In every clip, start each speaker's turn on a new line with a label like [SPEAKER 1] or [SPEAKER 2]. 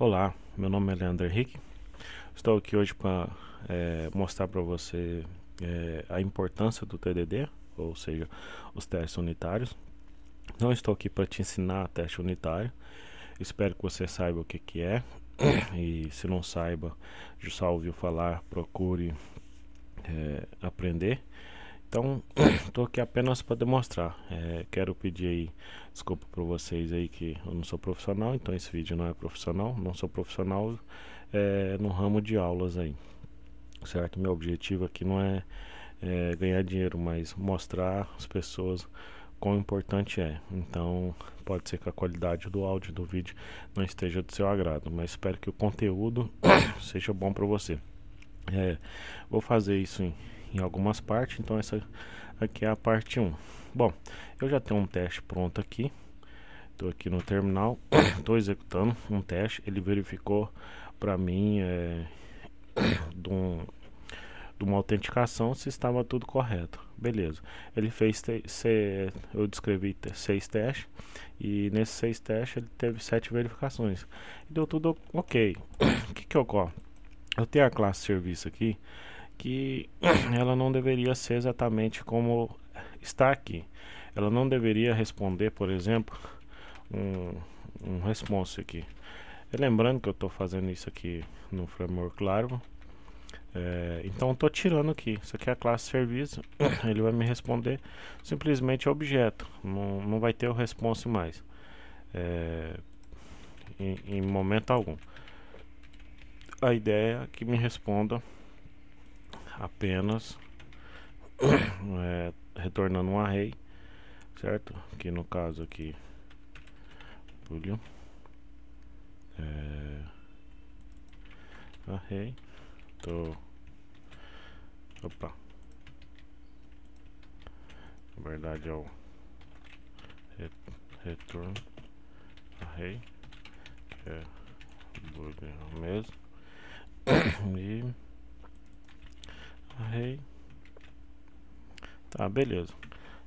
[SPEAKER 1] Olá, meu nome é Leandro Henrique. Estou aqui hoje para é, mostrar para você é, a importância do TDD, ou seja, os testes unitários. Não estou aqui para te ensinar teste unitário. Espero que você saiba o que, que é. E se não saiba, já só ouviu falar, procure é, aprender. Então, estou aqui apenas para demonstrar. É, quero pedir aí desculpa para vocês aí que eu não sou profissional, então esse vídeo não é profissional. Não sou profissional é, no ramo de aulas aí, certo? Meu objetivo aqui não é, é ganhar dinheiro, mas mostrar às pessoas quão importante é. Então, pode ser que a qualidade do áudio do vídeo não esteja do seu agrado, mas espero que o conteúdo seja bom para você. É, vou fazer isso em em algumas partes, então essa aqui é a parte 1. Bom, eu já tenho um teste pronto aqui, estou aqui no terminal, estou executando um teste, ele verificou para mim é, de, um, de, uma autenticação se estava tudo correto, beleza. Ele fez, se, eu descrevi seis testes e nesses seis testes ele teve sete verificações, e deu tudo ok. O que que ocorre? Eu tenho a classe serviço aqui que ela não deveria ser exatamente como está aqui. Ela não deveria responder, por exemplo, um, um response aqui. E lembrando que eu estou fazendo isso aqui no framework Larva. É, então estou tirando aqui. Isso aqui é a classe serviço. Ele vai me responder simplesmente objeto. Não, não vai ter o response mais. É, em, em momento algum. A ideia é que me responda apenas é, retornando um array, certo? Que no caso aqui, Boolean, é, array, tô, opa, na verdade é o retorno array, que é Boolean mesmo, e rei. Tá, beleza.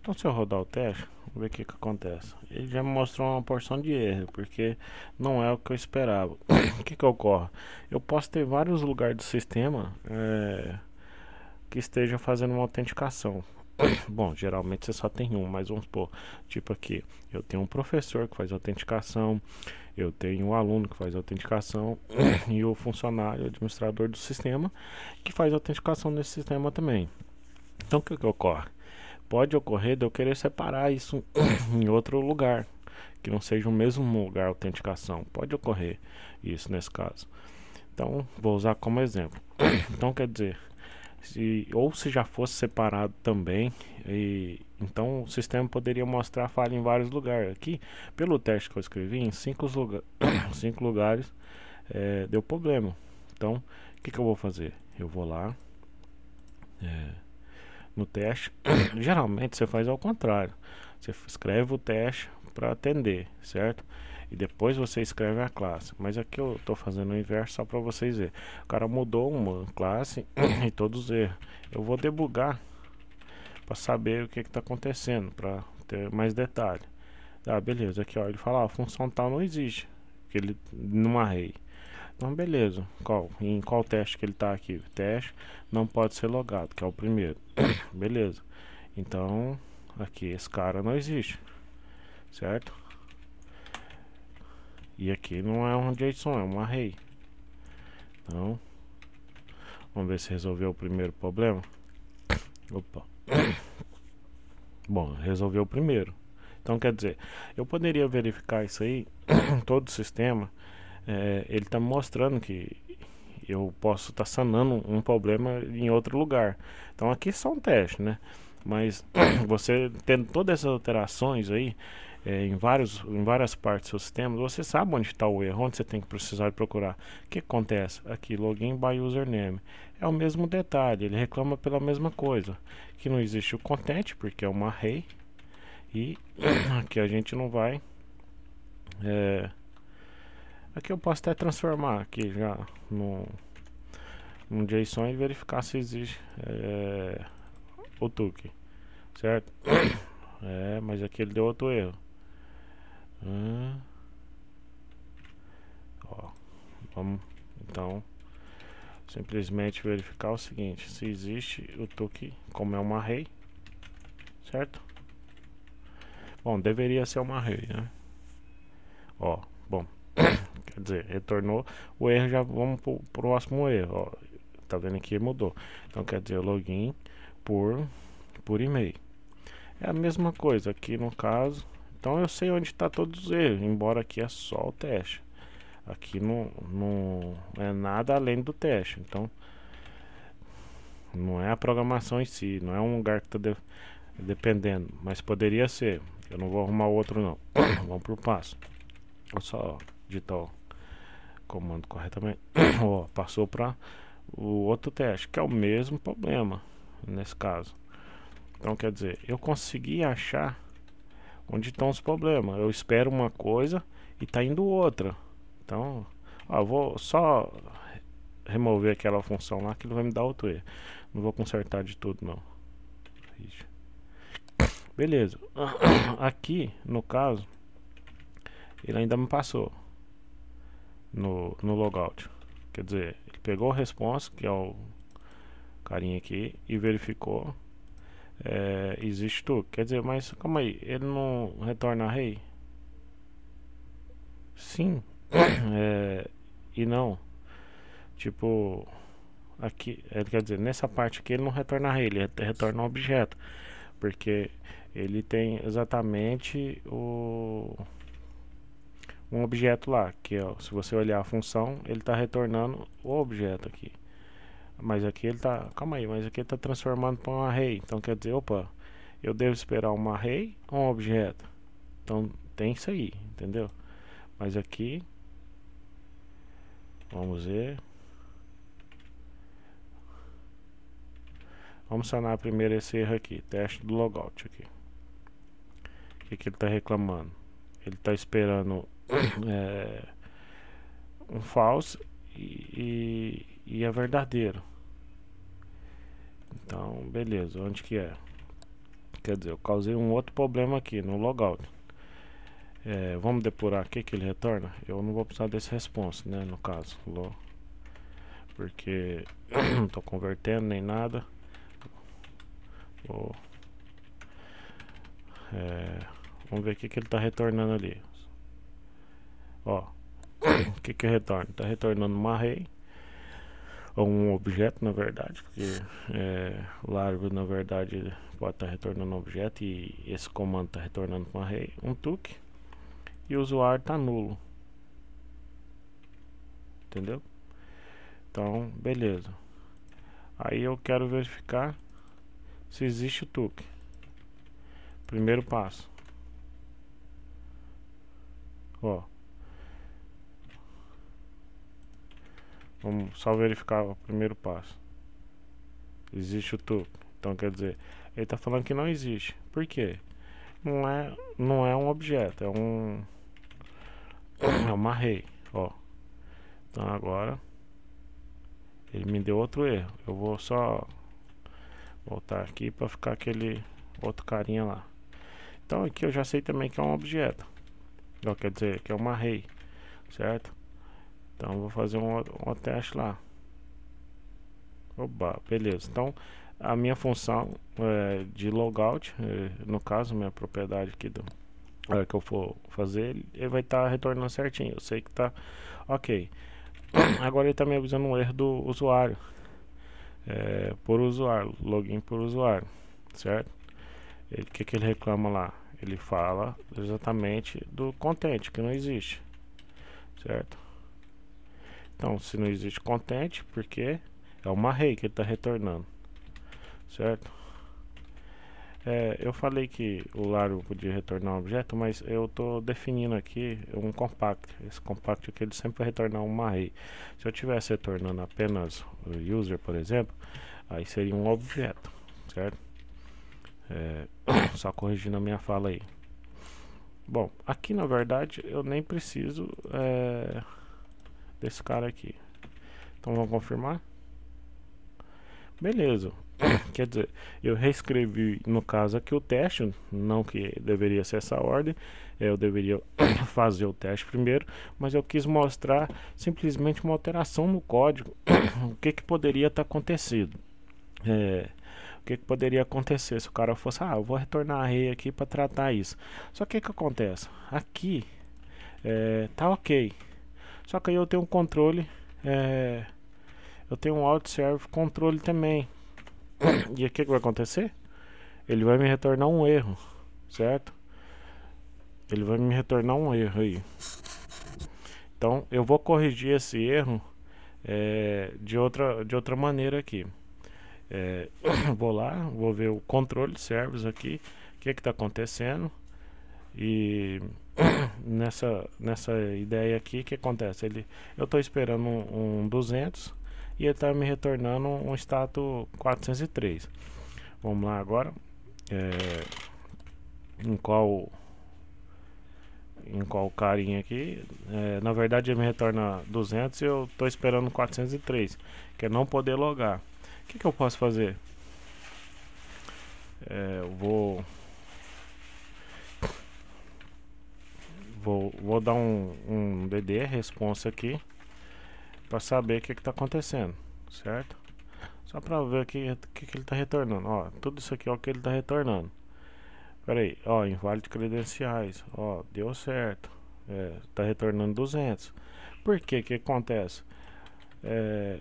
[SPEAKER 1] Então se eu rodar o teste, vamos ver o que, que acontece. Ele já me mostrou uma porção de erro, porque não é o que eu esperava. o que, que ocorre? Eu posso ter vários lugares do sistema é, que estejam fazendo uma autenticação. Bom, geralmente você só tem um, mas vamos supor, tipo aqui, eu tenho um professor que faz autenticação, eu tenho um aluno que faz autenticação e o funcionário, administrador do sistema, que faz autenticação nesse sistema também. Então o que, que ocorre? Pode ocorrer de eu querer separar isso em outro lugar, que não seja o mesmo lugar a autenticação. Pode ocorrer isso nesse caso. Então, vou usar como exemplo. Então, quer dizer, se, ou se já fosse separado também. E, então o sistema poderia mostrar falha em vários lugares. Aqui, pelo teste que eu escrevi, em cinco, lugar, cinco lugares é, deu problema. Então, o que, que, eu vou fazer? Eu vou lá é, no teste. Geralmente você faz ao contrário. Você escreve o teste para atender, certo? e depois você escreve a classe. Mas aqui é eu estou fazendo o inverso só para vocês verem. O cara mudou uma classe e todos erram. Eu vou debugar para saber o que está acontecendo, para ter mais detalhe. Ah, beleza, aqui ó, ele fala, ó, função tal não existe, que ele não array. Então beleza, qual, em qual teste que ele está aqui? teste não pode ser logado, que é o primeiro. beleza. Então, aqui esse cara não existe. Certo? E aqui não é um JSON, é um array. Então, vamos ver se resolveu o primeiro problema. Opa. Bom, resolveu o primeiro. Então, quer dizer, eu poderia verificar isso aí, todo o sistema. É, ele está mostrando que eu posso estar tá sanando um problema em outro lugar. Então, aqui é só um teste, né? Mas você tendo todas essas alterações aí, é, em, vários, em várias partes do seu sistema, você sabe onde está o erro, onde você tem que precisar procurar. O que acontece? Aqui, login by username. É o mesmo detalhe, ele reclama pela mesma coisa. Que não existe o content, porque é uma array. E aqui a gente não vai... É, aqui eu posso até transformar aqui já no JSON e verificar se existe é, o token, certo? É, mas aqui ele deu outro erro. Hum. Ó, vamos então simplesmente verificar o seguinte, se existe o toque como é uma array, certo? Bom, deveria ser uma array, né? Ó, bom, quer dizer, retornou o erro, já vamos pro próximo erro, ó, tá vendo que mudou. Então quer dizer login por, por e-mail. É a mesma coisa aqui no caso, então eu sei onde está todos eles, embora aqui é só o teste. Aqui não, não é nada além do teste, então não é a programação em si, não é um lugar que está de, dependendo, mas poderia ser. Eu não vou arrumar outro não. Vamos pro passo. Vou só digitar o comando corretamente. ó, passou para o outro teste, que é o mesmo problema nesse caso. Então quer dizer, eu consegui achar onde estão os problemas. Eu espero uma coisa e tá indo outra. Então, ó, vou só remover aquela função lá que vai me dar outro e Não vou consertar de tudo não. Beleza. Aqui, no caso, ele ainda me passou no, no logout. Quer dizer, ele pegou o response, que é o carinha aqui, e verificou é, existe tu. Quer dizer, mas calma aí, ele não retorna rei? Sim. É, e não. Tipo, aqui, ele é, quer dizer, nessa parte aqui ele não retorna rei, ele retorna objeto. Porque ele tem exatamente o um objeto lá, que é, ó, se você olhar a função, ele está retornando o objeto aqui. Mas aqui ele tá, calma aí, mas aqui ele tá transformando para um array. Então quer dizer, opa, eu devo esperar um array ou um objeto? Então tem isso aí, entendeu? Mas aqui vamos ver. Vamos sanar primeiro esse erro aqui, teste do logout aqui. O que, que ele está reclamando? Ele está esperando é, um falso e, e, e é verdadeiro. Então, beleza, onde que é? Quer dizer, eu causei um outro problema aqui no logout. É, vamos depurar aqui que ele retorna? Eu não vou precisar desse response, né, no caso. porque não tô convertendo nem nada. é, vamos ver o que, que ele está retornando ali. Ó, o que que retorna? Está retornando uma array um objeto, na verdade, porque é, largo, na verdade, pode estar tá retornando um objeto e esse comando está retornando um array, um tuque, e o usuário está nulo. Entendeu? Então, beleza. Aí eu quero verificar se existe o tuque. Primeiro passo. Ó. Vamos só verificar o primeiro passo. Existe o tuple. Então quer dizer, ele está falando que não existe. Por quê? Não é, não é um objeto, é um é uma array, ó. Então agora ele me deu outro erro. Eu vou só voltar aqui para ficar aquele outro carinha lá. Então aqui eu já sei também que é um objeto. Então, quer dizer que é uma array, certo? Então vou fazer um, um teste lá. Oba, beleza. Então a minha função é, de logout, é, no caso minha propriedade aqui do hora é, que eu for fazer, ele vai estar tá retornando certinho. Eu sei que está ok. Agora ele está me avisando um erro do usuário. É, por usuário, login por usuário, certo? O que, que ele reclama lá? Ele fala exatamente do content que não existe, certo? Então, se não existe contente, porque é uma array que ele está retornando, certo? É, eu falei que o largo podia retornar um objeto, mas eu estou definindo aqui um compact. Esse compact aqui ele sempre vai retornar uma array. Se eu estivesse retornando apenas o user, por exemplo, aí seria um objeto, certo? É, só corrigindo a minha fala aí. Bom, aqui na verdade eu nem preciso... É, desse cara aqui. Então vamos confirmar. Beleza. Quer dizer, eu reescrevi no caso aqui o teste, não que deveria ser essa ordem, eu deveria fazer o teste primeiro, mas eu quis mostrar simplesmente uma alteração no código, o que, que poderia estar tá acontecido. É, o que, que poderia acontecer se o cara fosse, ah, eu vou retornar rei aqui para tratar isso. Só que o que acontece? Aqui é, tá ok, só que aí eu tenho um controle, é, eu tenho um auto Serve controle também. E o que, que vai acontecer? Ele vai me retornar um erro, certo? Ele vai me retornar um erro aí. Então eu vou corrigir esse erro é, de, outra, de outra maneira aqui. É, vou lá, vou ver o controle service aqui, o que é está acontecendo. E nessa, nessa ideia aqui, o que acontece? Ele, eu estou esperando um, um 200 e ele está me retornando um status 403. Vamos lá agora. É, em qual em qual carinha aqui é, na verdade ele me retorna 200 e eu estou esperando 403 que é não poder logar o que, que eu posso fazer é, eu vou vou dar um, um DD responsa aqui para saber o que está acontecendo, certo? Só para ver o que, que, que ele está retornando. Ó, tudo isso aqui é o que ele está retornando. Pera aí, ó, inválido credenciais. Ó, deu certo. Está é, tá retornando 200. Por que que acontece? É,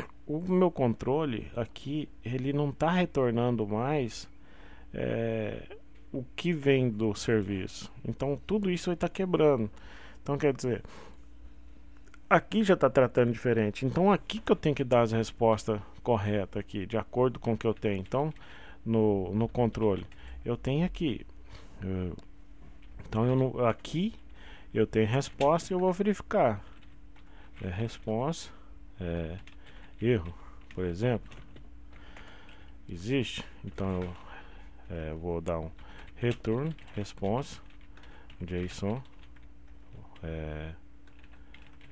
[SPEAKER 1] o meu controle aqui, ele não está retornando mais... É, o que vem do serviço. Então tudo isso está quebrando. Então quer dizer, aqui já está tratando diferente. Então aqui que eu tenho que dar as respostas corretas aqui, de acordo com o que eu tenho. Então no, no controle eu tenho aqui. Eh, então eu não, aqui eu tenho resposta e eu vou verificar. É, resposta, é, erro, por exemplo, existe. Então eu é, vou dar um return response JSON é,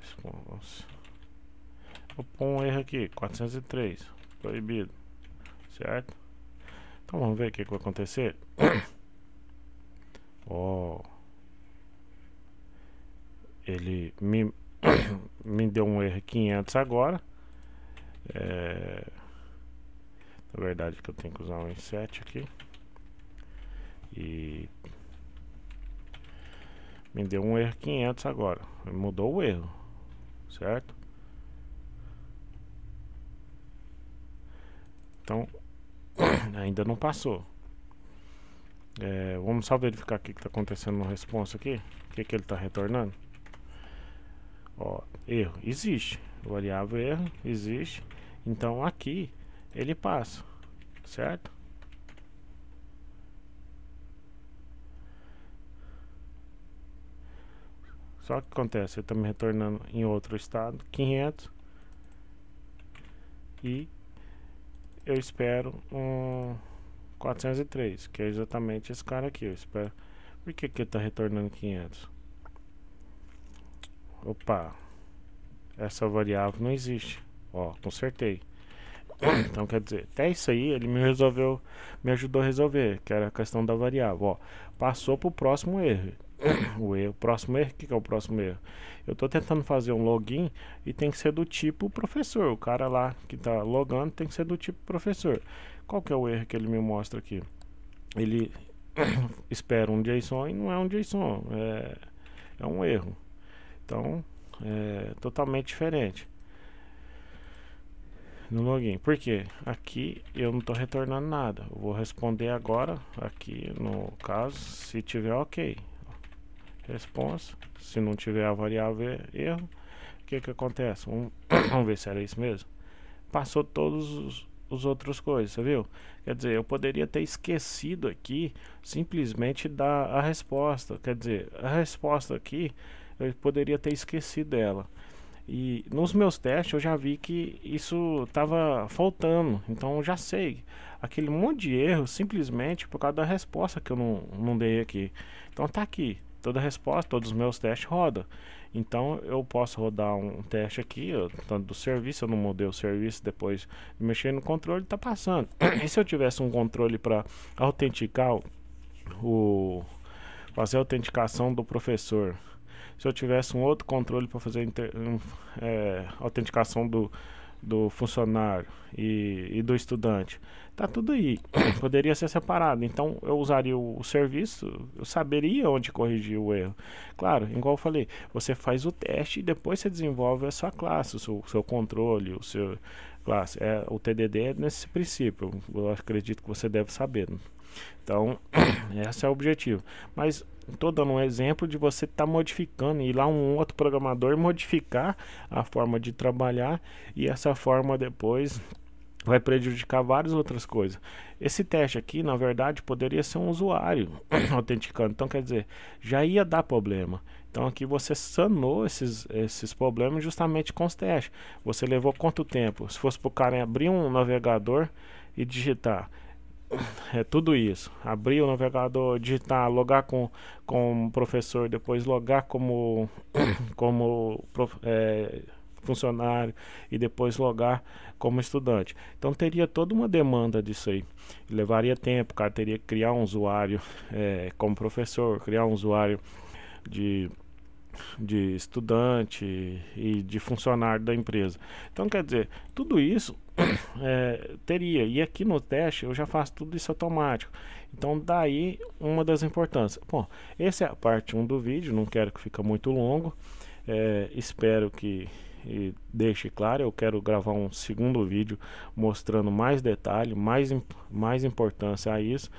[SPEAKER 1] response. Vou pôr um erro aqui, 403, proibido, certo? Então vamos ver o que, que vai acontecer. oh, ele me, me deu um erro 500 agora. É, na verdade que eu tenho que usar um em 7 aqui. E me deu um erro 500 agora. Mudou o erro, certo? Então, ainda não passou. É, vamos só verificar o que está acontecendo no response aqui. O que, que ele está retornando. Ó, erro. Existe. Variável erro. Existe. Então aqui ele passa. Certo? Só que acontece, eu estou me retornando em outro estado, 500. E eu espero um 403, que é exatamente esse cara aqui. Eu espero. Por que que ele está retornando 500? Opa, essa variável não existe. Ó, consertei. Então quer dizer, até isso aí ele me resolveu, me ajudou a resolver, que era a questão da variável. Ó, passou para o próximo erro o erro. Próximo erro, o que, que é o próximo erro? Eu estou tentando fazer um login e tem que ser do tipo professor. O cara lá que está logando tem que ser do tipo professor. Qual que é o erro que ele me mostra aqui? Ele espera um JSON e não é um JSON. É, é um erro. Então, é totalmente diferente. No login. Por quê? Aqui eu não estou retornando nada. Eu vou responder agora, aqui no caso, se tiver ok response. Se não tiver a variável é erro, o que que acontece? Vamos, vamos ver se era isso mesmo. Passou todos os, os outros coisas, viu? Quer dizer, eu poderia ter esquecido aqui simplesmente dar a resposta. Quer dizer, a resposta aqui eu poderia ter esquecido dela. E nos meus testes eu já vi que isso estava faltando. Então eu já sei. Aquele monte de erro simplesmente por causa da resposta que eu não, não dei aqui. Então tá aqui toda a resposta, todos os meus testes rodam. Então eu posso rodar um teste aqui, tanto do serviço, eu não mudei o serviço, depois mexer no controle, está passando. E se eu tivesse um controle para autenticar o fazer a autenticação do professor, se eu tivesse um outro controle para fazer inter, é, autenticação do do funcionário e, e do estudante. Tá tudo aí. Poderia ser separado. Então eu usaria o, o, serviço, eu saberia onde corrigir o erro. Claro, igual eu falei, você faz o teste e depois você desenvolve a sua classe, o seu, seu controle, o seu classe. É, o TDD é nesse princípio. Eu acredito que você deve saber. Então, esse é o objetivo. Mas estou dando um exemplo de você estar tá modificando, ir lá um outro programador modificar a forma de trabalhar e essa forma depois vai prejudicar várias outras coisas. Esse teste aqui, na verdade, poderia ser um usuário autenticando. Então, quer dizer, já ia dar problema. Então, aqui você sanou esses, esses problemas justamente com os testes. Você levou quanto tempo? Se fosse para o cara abrir um navegador e digitar é tudo isso. Abrir o navegador, digitar, logar com, com professor, depois logar como, como é, funcionário e depois logar como estudante. Então teria toda uma demanda disso aí. Levaria tempo, o cara teria que criar um usuário é, como professor, criar um usuário de de estudante e de funcionário da empresa. Então, quer dizer, tudo isso é, teria. E aqui no teste eu já faço tudo isso automático. Então, daí uma das importâncias. Bom, essa é a parte 1 do vídeo, não quero que fique muito longo. É, espero que deixe claro, eu quero gravar um segundo vídeo mostrando mais detalhe, mais, mais importância a isso,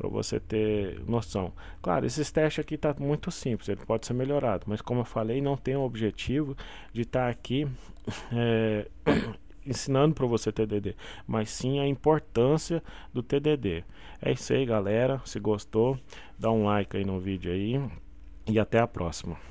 [SPEAKER 1] para você ter noção. Claro, esses testes aqui está muito simples, ele pode ser melhorado, mas como eu falei, não tem o objetivo de estar tá aqui é, ensinando para você TDD, mas sim a importância do TDD. É isso aí, galera. Se gostou, dá um like aí no vídeo aí e até a próxima.